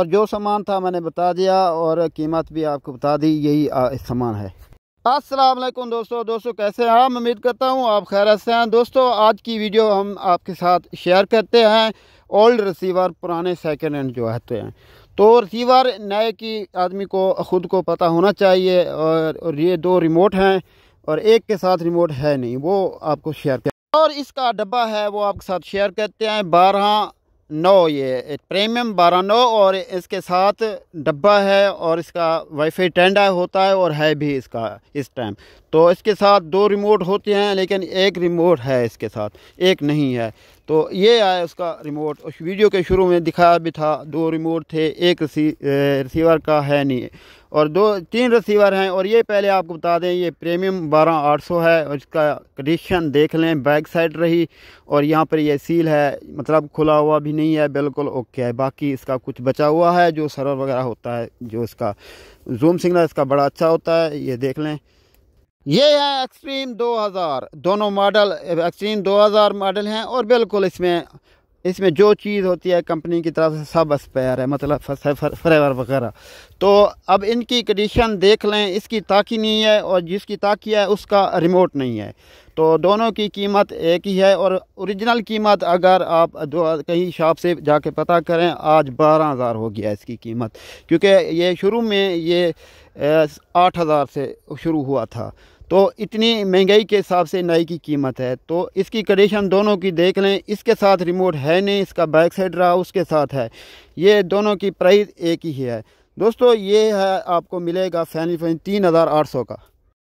और जो सामान था मैंने बता दिया और कीमत भी आपको बता दी यही सामान है वालेकुम दोस्तों दोस्तों कैसे हैं आप उम्मीद करता हूँ आप खैर से हैं दोस्तों आज की वीडियो हम आपके साथ शेयर करते हैं ओल्ड रिसीवर पुराने सेकेंड हैंड जो आते तो हैं तो रिसीवर नए की आदमी को ख़ुद को पता होना चाहिए और, और ये दो रिमोट हैं और एक के साथ रिमोट है नहीं वो आपको शेयर कर और इसका डब्बा है वो आपके साथ शेयर करते हैं बारह नौ ये प्रीमियम बारह नौ और इसके साथ डब्बा है और इसका वाईफाई टेंडा होता है और है भी इसका इस टाइम तो इसके साथ दो रिमोट होते हैं लेकिन एक रिमोट है इसके साथ एक नहीं है तो ये आया उसका रिमोट उस वीडियो के शुरू में दिखाया भी था दो रिमोट थे एक रसी, रिसीवर का है नहीं और दो तीन रिसीवर हैं और ये पहले आपको बता दें ये प्रीमियम बारह आठ सौ है और इसका कंडीशन देख लें बैक साइड रही और यहाँ पर ये सील है मतलब खुला हुआ भी नहीं है बिल्कुल ओके है बाकी इसका कुछ बचा हुआ है जो सर्वर वगैरह होता है जो इसका जूम सिग्नल इसका बड़ा अच्छा होता है ये देख लें ये है एक्सट्रीम 2000 दोनों मॉडल एक्सट्रीम 2000 मॉडल हैं और बिल्कुल इसमें इसमें जो चीज़ होती है कंपनी की तरफ से सब एक्सपायर है मतलब फ्लेवर वगैरह तो अब इनकी कंडीशन देख लें इसकी ताकि नहीं है और जिसकी ताकि है उसका रिमोट नहीं है तो दोनों की कीमत एक ही है और ओरिजिनल कीमत अगर आप कहीं शॉप से जाके पता करें आज बारह हज़ार हो गया इसकी कीमत क्योंकि ये शुरू में ये आठ हज़ार से शुरू हुआ था तो इतनी महंगाई के हिसाब से नाई की कीमत है तो इसकी कंडीशन दोनों की देख लें इसके साथ रिमोट है नहीं इसका बैक साइड रहा उसके साथ है ये दोनों की प्राइस एक ही है दोस्तों ये है आपको मिलेगा फैनी फैन तीन हज़ार आठ सौ का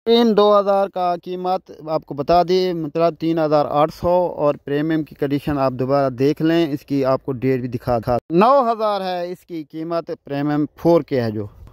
प्रेम दो हज़ार का कीमत आपको बता दी मतलब तीन हज़ार आठ सौ और प्रेमियम की कंडीशन आप दोबारा देख लें इसकी आपको डेट भी दिखा था नौ हज़ार है इसकी कीमत प्रेमियम फोर के है जो